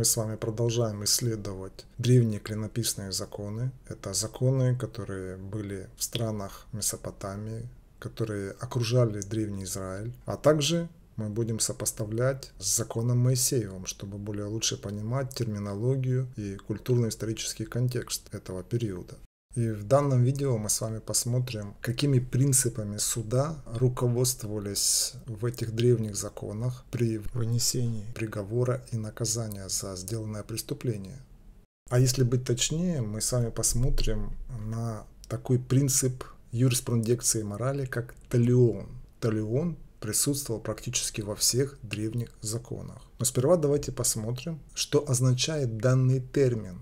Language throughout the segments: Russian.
Мы с вами продолжаем исследовать древние клинописные законы. Это законы, которые были в странах Месопотамии, которые окружали Древний Израиль, а также мы будем сопоставлять с законом Моисеевым, чтобы более лучше понимать терминологию и культурно-исторический контекст этого периода. И в данном видео мы с вами посмотрим, какими принципами суда руководствовались в этих древних законах при вынесении приговора и наказания за сделанное преступление. А если быть точнее, мы с вами посмотрим на такой принцип юриспруденции и морали, как талион. Талион присутствовал практически во всех древних законах. Но сперва давайте посмотрим, что означает данный термин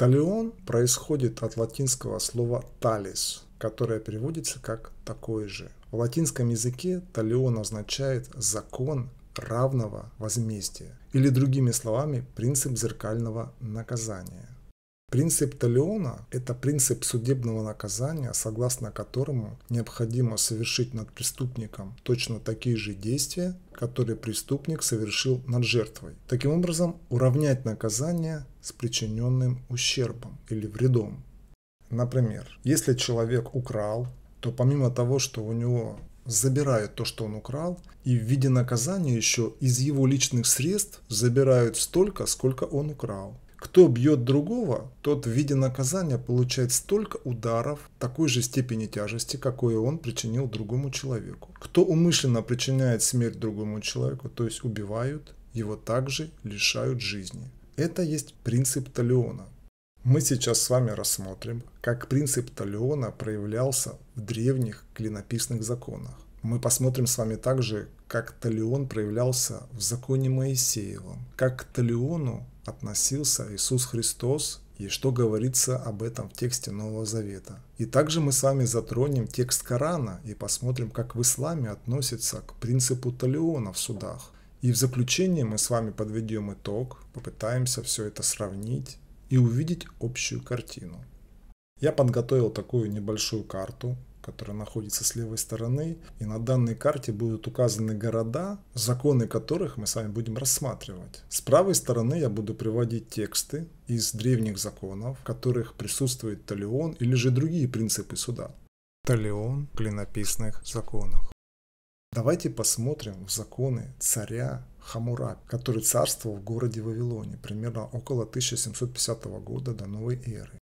Талион происходит от латинского слова «талис», которое переводится как «такой же». В латинском языке талион означает «закон равного возмездия» или другими словами «принцип зеркального наказания». Принцип Талиона – это принцип судебного наказания, согласно которому необходимо совершить над преступником точно такие же действия, которые преступник совершил над жертвой. Таким образом, уравнять наказание с причиненным ущербом или вредом. Например, если человек украл, то помимо того, что у него забирают то, что он украл, и в виде наказания еще из его личных средств забирают столько, сколько он украл. Кто бьет другого, тот в виде наказания получает столько ударов такой же степени тяжести, какой он причинил другому человеку. Кто умышленно причиняет смерть другому человеку, то есть убивают, его также лишают жизни. Это есть принцип Талиона. Мы сейчас с вами рассмотрим, как принцип Талиона проявлялся в древних клинописных законах. Мы посмотрим с вами также, как Талион проявлялся в законе Моисеевом, как Талиону относился Иисус Христос и что говорится об этом в тексте Нового Завета. И также мы с вами затронем текст Корана и посмотрим, как в исламе относится к принципу талиона в судах. И в заключение мы с вами подведем итог, попытаемся все это сравнить и увидеть общую картину. Я подготовил такую небольшую карту, которая находится с левой стороны. И на данной карте будут указаны города, законы которых мы с вами будем рассматривать. С правой стороны я буду приводить тексты из древних законов, в которых присутствует талион или же другие принципы суда. Талион в клинописных законах. Давайте посмотрим в законы царя Хамураб, который царствовал в городе Вавилоне примерно около 1750 года до новой эры.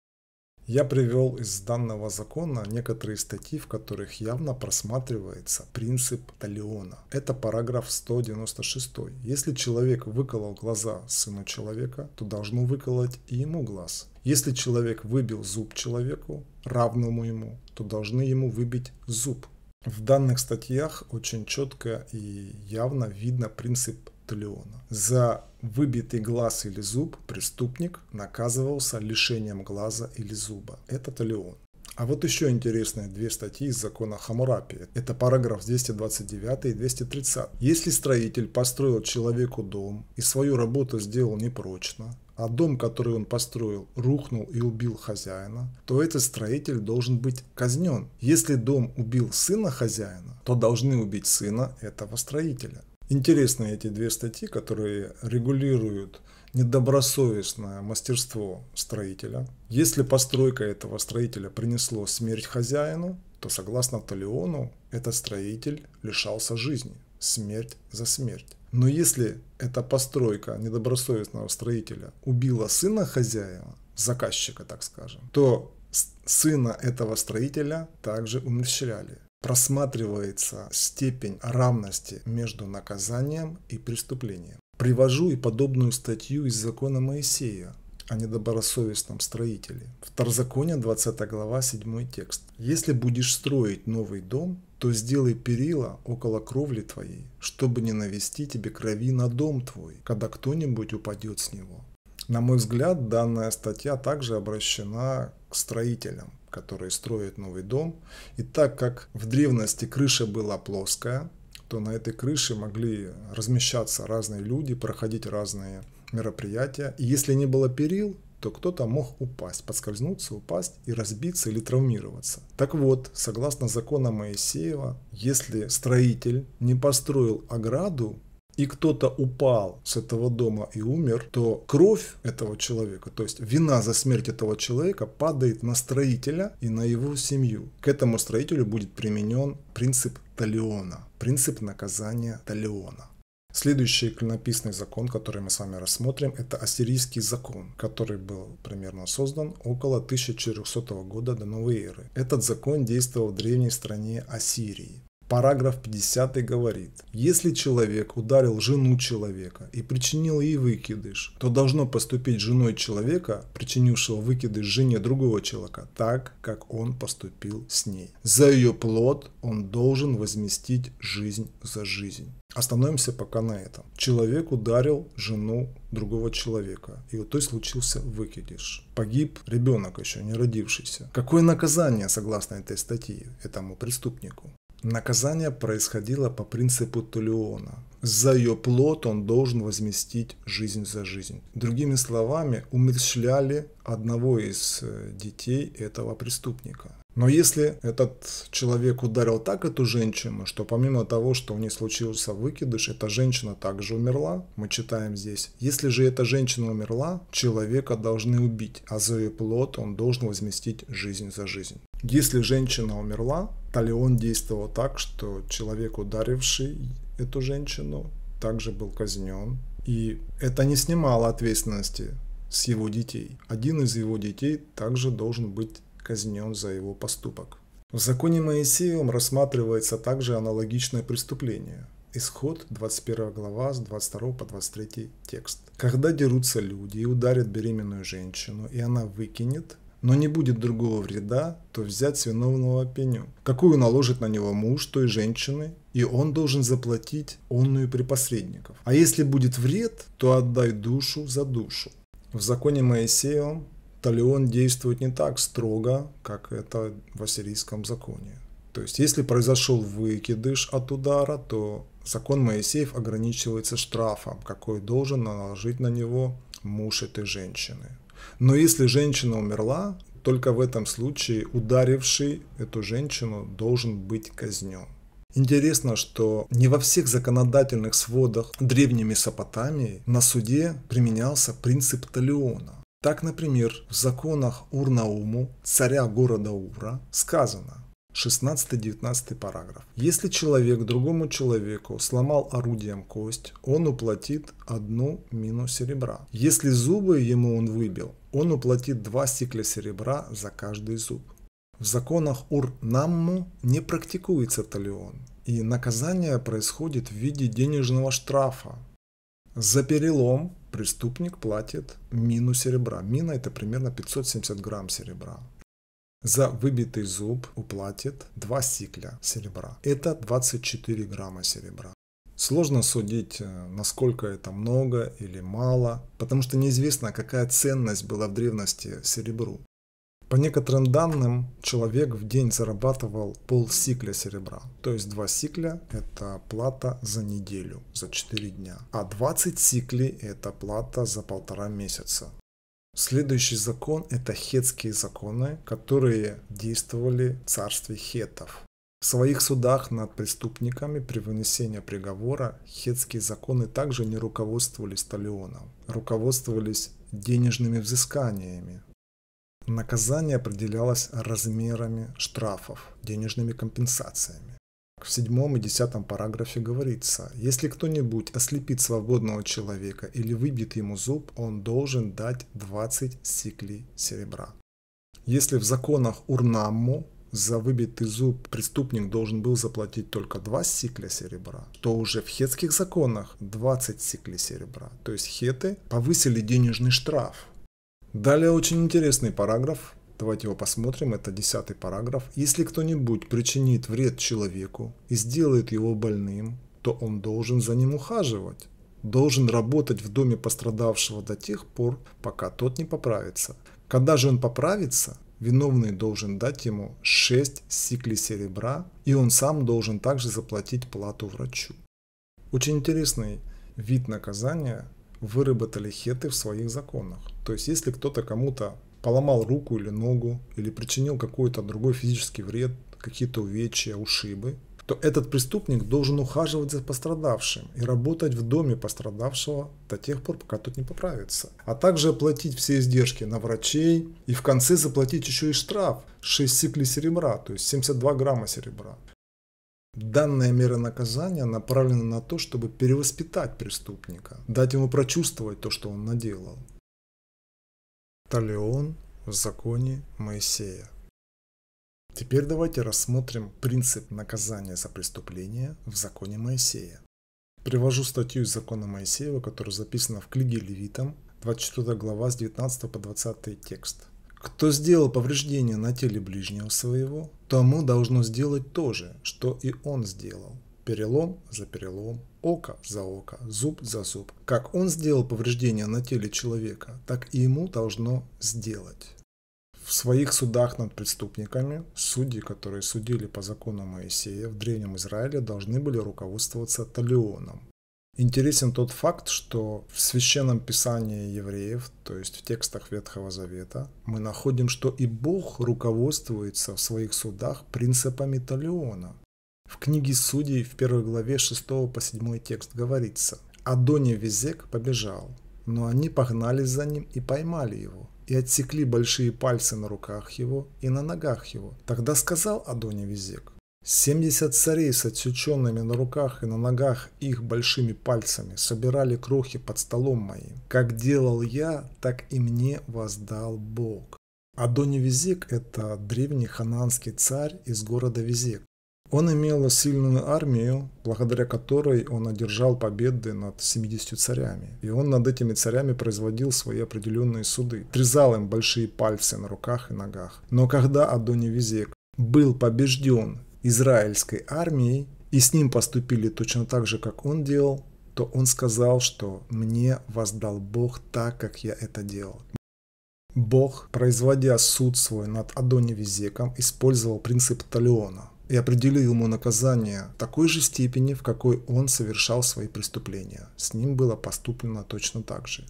Я привел из данного закона некоторые статьи, в которых явно просматривается принцип Талиона. Это параграф 196. Если человек выколол глаза сыну человека, то должно выколоть и ему глаз. Если человек выбил зуб человеку, равному ему, то должны ему выбить зуб. В данных статьях очень четко и явно видно принцип Талиона. За выбитый глаз или зуб преступник наказывался лишением глаза или зуба. Это Талион. А вот еще интересные две статьи из закона Хамурапия. Это параграф 229 и 230. Если строитель построил человеку дом и свою работу сделал непрочно, а дом, который он построил, рухнул и убил хозяина, то этот строитель должен быть казнен. Если дом убил сына хозяина, то должны убить сына этого строителя. Интересны эти две статьи, которые регулируют недобросовестное мастерство строителя. Если постройка этого строителя принесла смерть хозяину, то согласно Толеону этот строитель лишался жизни. Смерть за смерть. Но если эта постройка недобросовестного строителя убила сына хозяина, заказчика, так скажем, то сына этого строителя также умерщвляли просматривается степень равности между наказанием и преступлением. Привожу и подобную статью из закона Моисея о недобросовестном строителе. Второзаконие, 20 глава, 7 текст. «Если будешь строить новый дом, то сделай перила около кровли твоей, чтобы не навести тебе крови на дом твой, когда кто-нибудь упадет с него». На мой взгляд, данная статья также обращена к строителям, которые строят новый дом. И так как в древности крыша была плоская, то на этой крыше могли размещаться разные люди, проходить разные мероприятия. И если не было перил, то кто-то мог упасть, подскользнуться, упасть и разбиться или травмироваться. Так вот, согласно законам Моисеева, если строитель не построил ограду и кто-то упал с этого дома и умер, то кровь этого человека, то есть вина за смерть этого человека падает на строителя и на его семью. К этому строителю будет применен принцип Талиона, принцип наказания Талиона. Следующий клинописный закон, который мы с вами рассмотрим, это ассирийский закон, который был примерно создан около 1400 года до новой эры. Этот закон действовал в древней стране Ассирии. Параграф 50 говорит, если человек ударил жену человека и причинил ей выкидыш, то должно поступить женой человека, причинившего выкидыш жене другого человека, так, как он поступил с ней. За ее плод он должен возместить жизнь за жизнь. Остановимся пока на этом. Человек ударил жену другого человека, и у той случился выкидыш. Погиб ребенок еще, не родившийся. Какое наказание согласно этой статье этому преступнику? Наказание происходило по принципу Тулиона. За ее плод он должен возместить жизнь за жизнь. Другими словами, умерщвляли одного из э, детей этого преступника. Но если этот человек ударил так эту женщину, что помимо того, что у нее случился выкидыш, эта женщина также умерла, мы читаем здесь. Если же эта женщина умерла, человека должны убить, а за ее плод он должен возместить жизнь за жизнь. Если женщина умерла, то ли он действовал так, что человек, ударивший эту женщину, также был казнен. И это не снимало ответственности с его детей. Один из его детей также должен быть казнен за его поступок. В законе Моисеевым рассматривается также аналогичное преступление. Исход 21 глава с 22 по 23 текст. Когда дерутся люди и ударят беременную женщину, и она выкинет, но не будет другого вреда, то взять с виновного пеню, какую наложит на него муж той женщины, и он должен заплатить онную при посредников. А если будет вред, то отдай душу за душу. В законе Моисеевом Талион действует не так строго, как это в ассирийском законе. То есть, если произошел выкидыш от удара, то закон Моисеев ограничивается штрафом, какой должен наложить на него муж этой женщины. Но если женщина умерла, только в этом случае ударивший эту женщину должен быть казнен. Интересно, что не во всех законодательных сводах Древней Месопотамии на суде применялся принцип Талиона. Так, например, в законах Урнауму, царя города Ура, сказано, 16-19 параграф. Если человек другому человеку сломал орудием кость, он уплатит одну мину серебра. Если зубы ему он выбил, он уплатит два стекля серебра за каждый зуб. В законах Ур-Намму не практикуется талион, и наказание происходит в виде денежного штрафа за перелом преступник платит мину серебра. Мина – это примерно 570 грамм серебра. За выбитый зуб уплатит 2 сикля серебра. Это 24 грамма серебра. Сложно судить, э, насколько это много или мало, потому что неизвестно, какая ценность была в древности серебру. По некоторым данным, человек в день зарабатывал пол сикля серебра. То есть 2 сикля – это плата за неделю, за 4 дня. А 20 сиклей – это плата за полтора месяца. Следующий закон – это хетские законы, которые действовали в царстве хетов. В своих судах над преступниками при вынесении приговора хетские законы также не руководствовались талионом, руководствовались денежными взысканиями, Наказание определялось размерами штрафов, денежными компенсациями. В седьмом и десятом параграфе говорится, если кто-нибудь ослепит свободного человека или выбьет ему зуб, он должен дать 20 сиклей серебра. Если в законах Урнамму за выбитый зуб преступник должен был заплатить только 2 сикля серебра, то уже в хетских законах 20 сиклей серебра. То есть хеты повысили денежный штраф Далее очень интересный параграф. Давайте его посмотрим. Это десятый параграф. Если кто-нибудь причинит вред человеку и сделает его больным, то он должен за ним ухаживать должен работать в доме пострадавшего до тех пор, пока тот не поправится. Когда же он поправится, виновный должен дать ему 6 сиклей серебра, и он сам должен также заплатить плату врачу. Очень интересный вид наказания выработали хеты в своих законах. То есть, если кто-то кому-то поломал руку или ногу, или причинил какой-то другой физический вред, какие-то увечья, ушибы, то этот преступник должен ухаживать за пострадавшим и работать в доме пострадавшего до тех пор, пока тот не поправится. А также оплатить все издержки на врачей и в конце заплатить еще и штраф 6 сиклей серебра, то есть 72 грамма серебра. Данная мера наказания направлена на то, чтобы перевоспитать преступника, дать ему прочувствовать то, что он наделал. Талион в законе Моисея. Теперь давайте рассмотрим принцип наказания за преступление в законе Моисея. Привожу статью из закона Моисеева, которая записана в книге Левитам, 24 глава с 19 по 20 текст. «Кто сделал повреждение на теле ближнего своего, тому должно сделать то же, что и он сделал, перелом за перелом, око за око, зуб за зуб. Как он сделал повреждение на теле человека, так и ему должно сделать. В своих судах над преступниками судьи, которые судили по закону Моисея в Древнем Израиле, должны были руководствоваться Талионом. Интересен тот факт, что в Священном Писании евреев, то есть в текстах Ветхого Завета, мы находим, что и Бог руководствуется в своих судах принципами Талиона – в книге Судей в первой главе 6 по 7 текст говорится «Адони Везек побежал, но они погнались за ним и поймали его, и отсекли большие пальцы на руках его и на ногах его. Тогда сказал Адони Везек, «Семьдесят царей с отсеченными на руках и на ногах их большими пальцами собирали крохи под столом моим. Как делал я, так и мне воздал Бог». Адони Визик – это древний хананский царь из города Визик. Он имел сильную армию, благодаря которой он одержал победы над 70 царями. И он над этими царями производил свои определенные суды, трезал им большие пальцы на руках и ногах. Но когда Адонивизек был побежден израильской армией, и с ним поступили точно так же, как он делал, то он сказал, что «мне воздал Бог так, как я это делал». Бог, производя суд свой над Адонивизеком, использовал принцип Талиона и определил ему наказание такой же степени, в какой он совершал свои преступления. С ним было поступлено точно так же.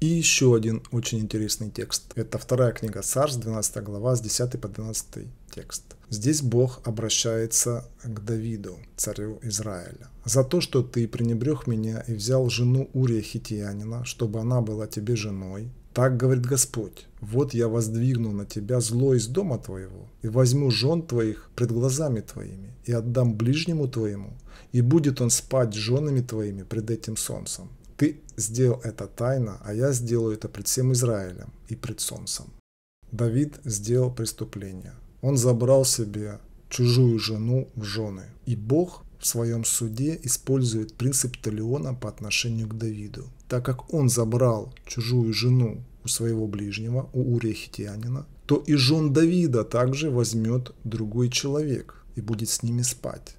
И еще один очень интересный текст. Это вторая книга Царств, 12 глава, с 10 по 12 текст. Здесь Бог обращается к Давиду, царю Израиля. «За то, что ты пренебрег меня и взял жену Урия Хитиянина, чтобы она была тебе женой, так говорит Господь, вот я воздвигну на тебя зло из дома твоего, и возьму жен твоих пред глазами твоими, и отдам ближнему твоему, и будет он спать с женами твоими пред этим солнцем. Ты сделал это тайно, а я сделаю это пред всем Израилем и пред солнцем. Давид сделал преступление. Он забрал себе чужую жену в жены. И Бог в своем суде использует принцип Талиона по отношению к Давиду. Так как он забрал чужую жену у своего ближнего, у Урия Хитянина, то и жен Давида также возьмет другой человек и будет с ними спать.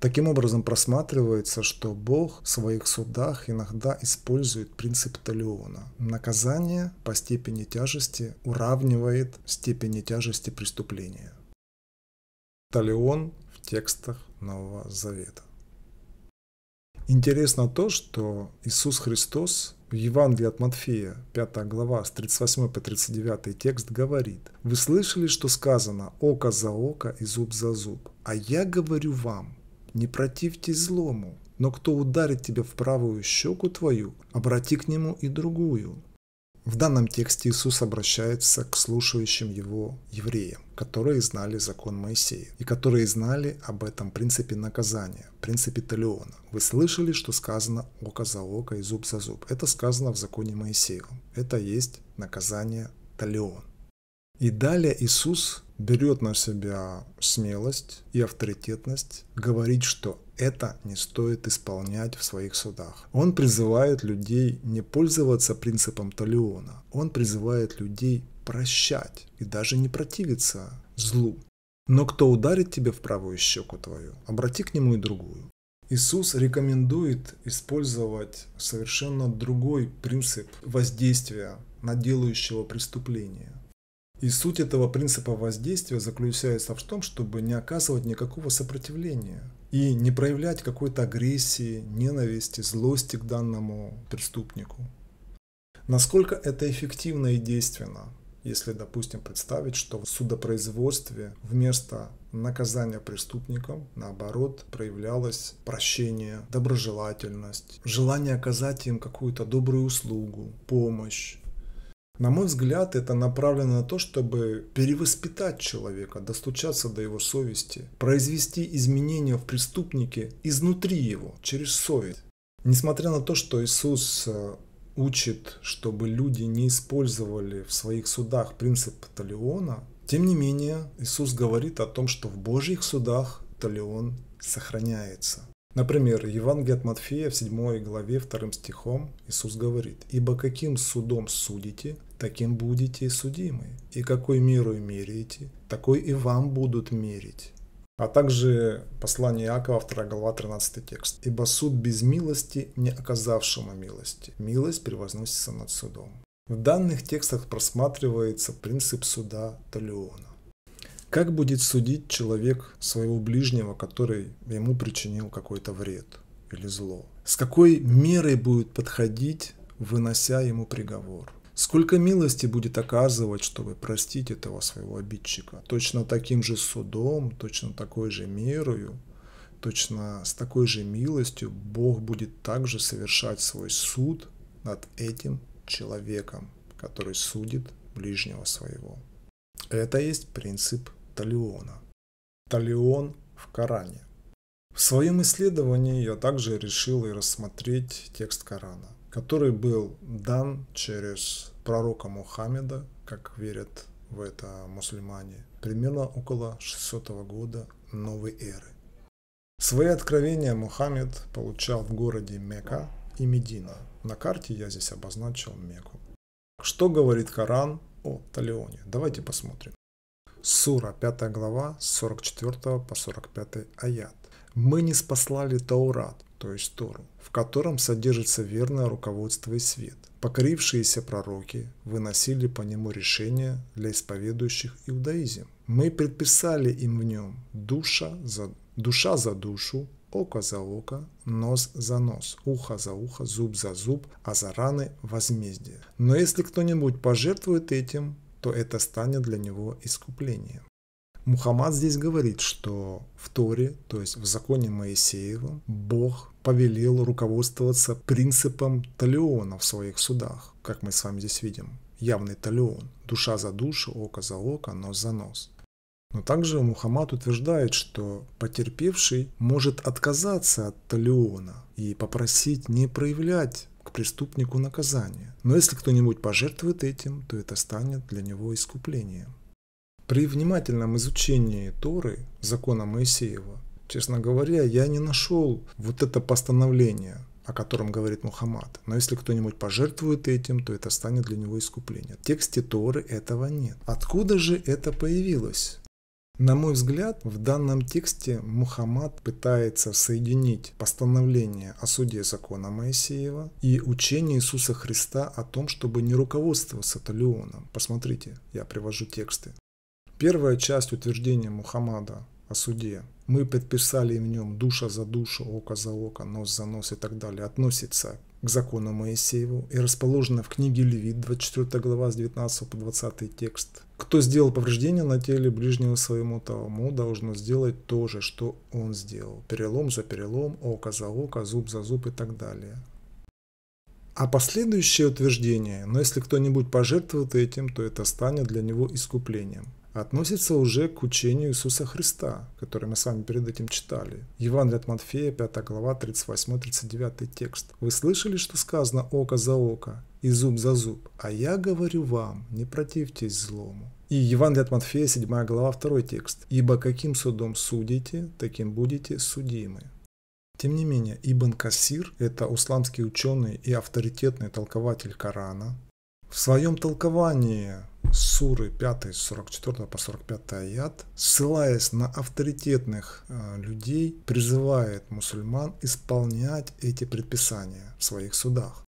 Таким образом просматривается, что Бог в своих судах иногда использует принцип Талиона. Наказание по степени тяжести уравнивает степени тяжести преступления. Талион в текстах Нового Завета. Интересно то, что Иисус Христос Евангелие от Матфея, 5 глава, с 38 по 39 текст говорит, «Вы слышали, что сказано «око за око и зуб за зуб», а я говорю вам, не противьтесь злому, но кто ударит тебя в правую щеку твою, обрати к нему и другую. В данном тексте Иисус обращается к слушающим его евреям, которые знали закон Моисея и которые знали об этом принципе наказания, принципе Талиона. Вы слышали, что сказано «око за око и зуб за зуб». Это сказано в законе Моисея. Это есть наказание Талион. И далее Иисус берет на себя смелость и авторитетность говорить, что это не стоит исполнять в своих судах. Он призывает людей не пользоваться принципом Талиона, он призывает людей прощать и даже не противиться злу. Но кто ударит тебе в правую щеку твою, обрати к нему и другую. Иисус рекомендует использовать совершенно другой принцип воздействия на делающего преступления. И суть этого принципа воздействия заключается в том, чтобы не оказывать никакого сопротивления, и не проявлять какой-то агрессии, ненависти, злости к данному преступнику. Насколько это эффективно и действенно, если, допустим, представить, что в судопроизводстве вместо наказания преступникам, наоборот, проявлялось прощение, доброжелательность, желание оказать им какую-то добрую услугу, помощь, на мой взгляд, это направлено на то, чтобы перевоспитать человека, достучаться до его совести, произвести изменения в преступнике изнутри его, через совесть. Несмотря на то, что Иисус э, учит, чтобы люди не использовали в своих судах принцип Талиона, тем не менее Иисус говорит о том, что в Божьих судах Талион сохраняется. Например, Евангелие от Матфея в 7 главе 2 стихом Иисус говорит, «Ибо каким судом судите, таким будете и судимы, и какой миру меряете, такой и вам будут мерить. А также послание Иакова, 2 глава, 13 текст. «Ибо суд без милости, не оказавшему милости. Милость превозносится над судом». В данных текстах просматривается принцип суда Талиона. Как будет судить человек своего ближнего, который ему причинил какой-то вред или зло? С какой мерой будет подходить, вынося ему приговор? Сколько милости будет оказывать, чтобы простить этого своего обидчика? Точно таким же судом, точно такой же мерою, точно с такой же милостью Бог будет также совершать свой суд над этим человеком, который судит ближнего своего. Это есть принцип Талиона. Талион в Коране. В своем исследовании я также решил и рассмотреть текст Корана который был дан через пророка Мухаммеда, как верят в это мусульмане, примерно около 600 года новой эры. Свои откровения Мухаммед получал в городе Мекка и Медина. На карте я здесь обозначил Мекку. Что говорит Коран о Талионе? Давайте посмотрим. Сура, 5 глава, 44 по 45 аят. «Мы не спаслали Таурат, то есть Тору, в котором содержится верное руководство и свет. Покорившиеся пророки выносили по нему решения для исповедующих иудаизм. Мы предписали им в нем душа за, душа за душу, око за око, нос за нос, ухо за ухо, зуб за зуб, а за раны – возмездие. Но если кто-нибудь пожертвует этим, то это станет для него искуплением. Мухаммад здесь говорит, что в Торе, то есть в законе Моисеева, Бог повелел руководствоваться принципом талиона в своих судах, как мы с вами здесь видим. Явный талион. Душа за душу, око за око, нос за нос. Но также Мухаммад утверждает, что потерпевший может отказаться от талиона и попросить не проявлять к преступнику наказание. Но если кто-нибудь пожертвует этим, то это станет для него искуплением. При внимательном изучении Торы, закона Моисеева, честно говоря, я не нашел вот это постановление, о котором говорит Мухаммад. Но если кто-нибудь пожертвует этим, то это станет для него искуплением. В тексте Торы этого нет. Откуда же это появилось? На мой взгляд, в данном тексте Мухаммад пытается соединить постановление о суде закона Моисеева и учение Иисуса Христа о том, чтобы не руководствоваться талионом. Посмотрите, я привожу тексты. Первая часть утверждения Мухаммада о суде «Мы подписали в нем душа за душу, око за око, нос за нос» и так далее относится к закону Моисееву и расположена в книге Левит, 24 глава, с 19 по 20 текст. «Кто сделал повреждение на теле ближнего своему, тому должно сделать то же, что он сделал. Перелом за перелом, око за око, зуб за зуб и так далее». А последующее утверждение, но если кто-нибудь пожертвует этим, то это станет для него искуплением относится уже к учению Иисуса Христа, которое мы с вами перед этим читали. Евангелие от Матфея, 5 глава, 38-39 текст. «Вы слышали, что сказано око за око и зуб за зуб? А я говорю вам, не противьтесь злому». И Евангелие от Матфея, 7 глава, 2 текст. «Ибо каким судом судите, таким будете судимы». Тем не менее, Ибн Касир – это усламский ученый и авторитетный толкователь Корана. В своем толковании Суры 5, 44 по 45 аят, ссылаясь на авторитетных э, людей, призывает мусульман исполнять эти предписания в своих судах.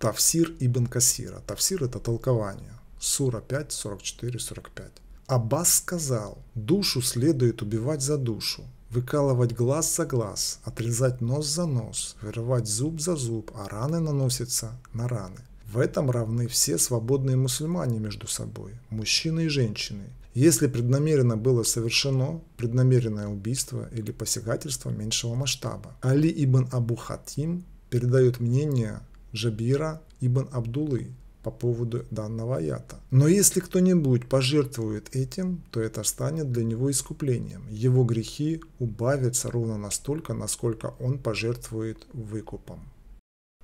Тавсир ибн Касира. Тавсир – это толкование. Сура 5, 44, 45. Аббас сказал, душу следует убивать за душу, выкалывать глаз за глаз, отрезать нос за нос, вырывать зуб за зуб, а раны наносятся на раны – в этом равны все свободные мусульмане между собой, мужчины и женщины. Если преднамеренно было совершено преднамеренное убийство или посягательство меньшего масштаба. Али ибн Абу Хатим передает мнение Жабира ибн Абдулы по поводу данного аята. Но если кто-нибудь пожертвует этим, то это станет для него искуплением. Его грехи убавятся ровно настолько, насколько он пожертвует выкупом.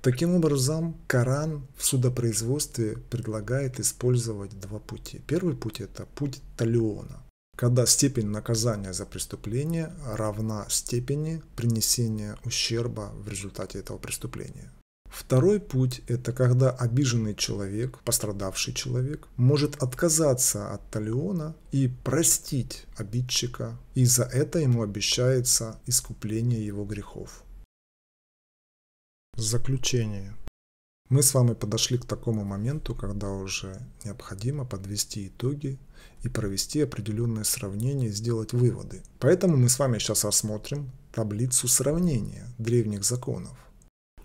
Таким образом, Коран в судопроизводстве предлагает использовать два пути. Первый путь – это путь Талиона, когда степень наказания за преступление равна степени принесения ущерба в результате этого преступления. Второй путь – это когда обиженный человек, пострадавший человек, может отказаться от талиона и простить обидчика, и за это ему обещается искупление его грехов. Заключение. Мы с вами подошли к такому моменту, когда уже необходимо подвести итоги и провести определенные сравнения, сделать выводы. Поэтому мы с вами сейчас рассмотрим таблицу сравнения древних законов.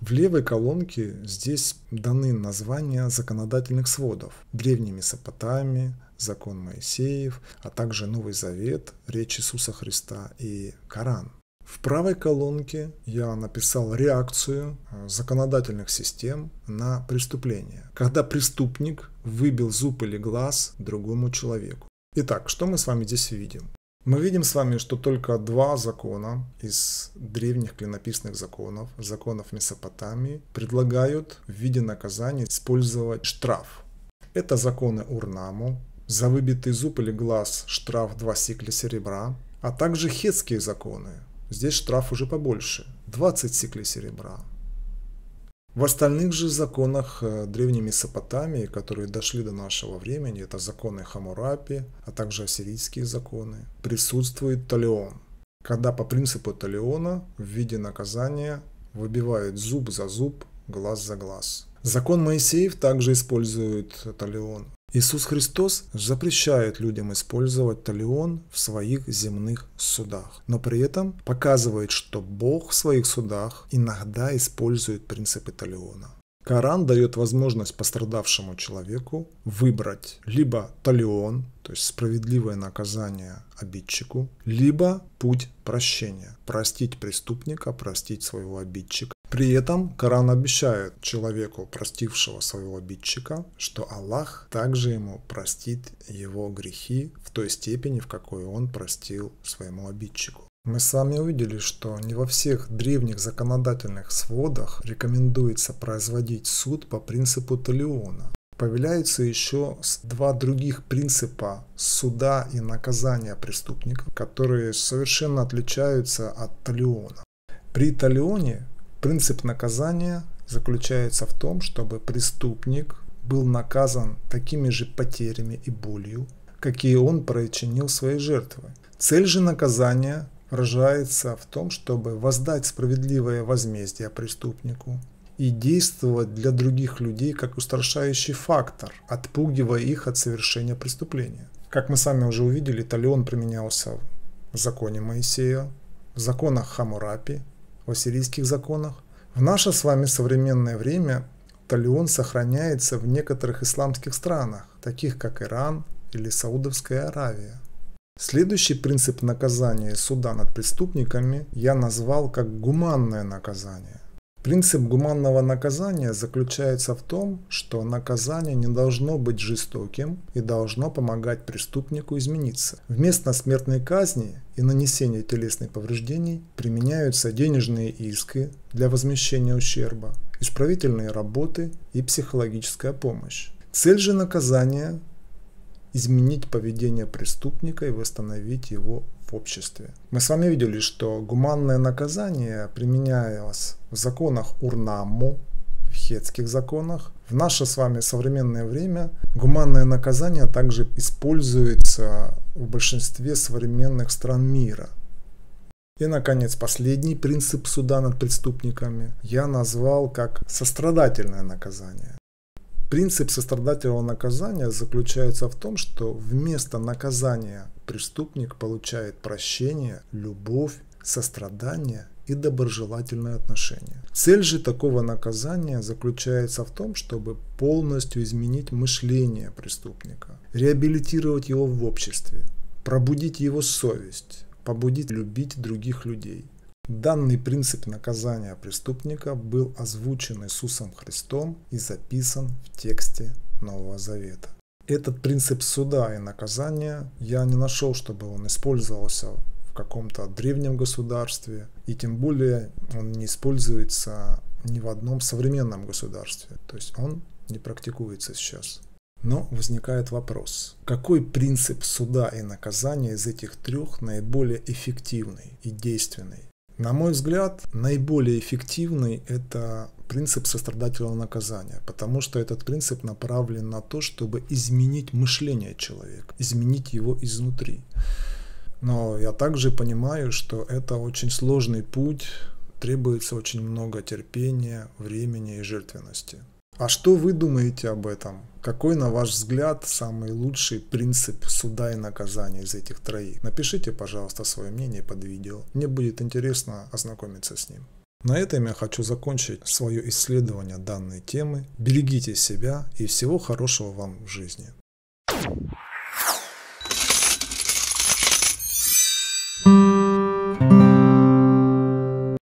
В левой колонке здесь даны названия законодательных сводов. Древний Месопотамия, закон Моисеев, а также Новый Завет, речь Иисуса Христа и Коран. В правой колонке я написал реакцию э, законодательных систем на преступление, когда преступник выбил зуб или глаз другому человеку. Итак, что мы с вами здесь видим? Мы видим с вами, что только два закона из древних клинописных законов, законов Месопотамии, предлагают в виде наказания использовать штраф. Это законы Урнаму, за выбитый зуб или глаз штраф 2 сикля серебра, а также хетские законы, Здесь штраф уже побольше – 20 сиклей серебра. В остальных же законах э, древней Месопотамии, которые дошли до нашего времени, это законы Хамурапи, а также ассирийские законы, присутствует талион, когда по принципу талиона в виде наказания выбивают зуб за зуб, глаз за глаз. Закон Моисеев также использует талион Иисус Христос запрещает людям использовать талион в своих земных судах, но при этом показывает, что Бог в своих судах иногда использует принципы талиона. Коран дает возможность пострадавшему человеку выбрать либо талион, то есть справедливое наказание обидчику, либо путь прощения. Простить преступника, простить своего обидчика. При этом Коран обещает человеку, простившего своего обидчика, что Аллах также ему простит его грехи в той степени, в какой он простил своему обидчику. Мы с вами увидели, что не во всех древних законодательных сводах рекомендуется производить суд по принципу Талиона. Появляются еще два других принципа суда и наказания преступников, которые совершенно отличаются от Талиона. При Талионе Принцип наказания заключается в том, чтобы преступник был наказан такими же потерями и болью, какие он причинил своей жертве. Цель же наказания выражается в том, чтобы воздать справедливое возмездие преступнику и действовать для других людей как устрашающий фактор, отпугивая их от совершения преступления. Как мы сами уже увидели, талион применялся в законе Моисея, в законах Хамурапи, в ассирийских законах. В наше с вами современное время талион сохраняется в некоторых исламских странах, таких как Иран или Саудовская Аравия. Следующий принцип наказания суда над преступниками я назвал как гуманное наказание. Принцип гуманного наказания заключается в том, что наказание не должно быть жестоким и должно помогать преступнику измениться. Вместо смертной казни и нанесения телесных повреждений применяются денежные иски для возмещения ущерба, исправительные работы и психологическая помощь. Цель же наказания – изменить поведение преступника и восстановить его в обществе. Мы с вами видели, что гуманное наказание применялось в законах Урнаму, в хетских законах. В наше с вами современное время гуманное наказание также используется в большинстве современных стран мира. И, наконец, последний принцип суда над преступниками я назвал как сострадательное наказание. Принцип сострадательного наказания заключается в том, что вместо наказания преступник получает прощение, любовь, сострадание и доброжелательное отношение. Цель же такого наказания заключается в том, чтобы полностью изменить мышление преступника, реабилитировать его в обществе, пробудить его совесть, побудить любить других людей – Данный принцип наказания преступника был озвучен Иисусом Христом и записан в тексте Нового Завета. Этот принцип суда и наказания я не нашел, чтобы он использовался в каком-то древнем государстве, и тем более он не используется ни в одном современном государстве, то есть он не практикуется сейчас. Но возникает вопрос, какой принцип суда и наказания из этих трех наиболее эффективный и действенный? На мой взгляд, наиболее эффективный это принцип сострадательного наказания, потому что этот принцип направлен на то, чтобы изменить мышление человека, изменить его изнутри. Но я также понимаю, что это очень сложный путь, требуется очень много терпения, времени и жертвенности. А что вы думаете об этом? Какой, на ваш взгляд, самый лучший принцип суда и наказания из этих троих? Напишите, пожалуйста, свое мнение под видео. Мне будет интересно ознакомиться с ним. На этом я хочу закончить свое исследование данной темы. Берегите себя и всего хорошего вам в жизни.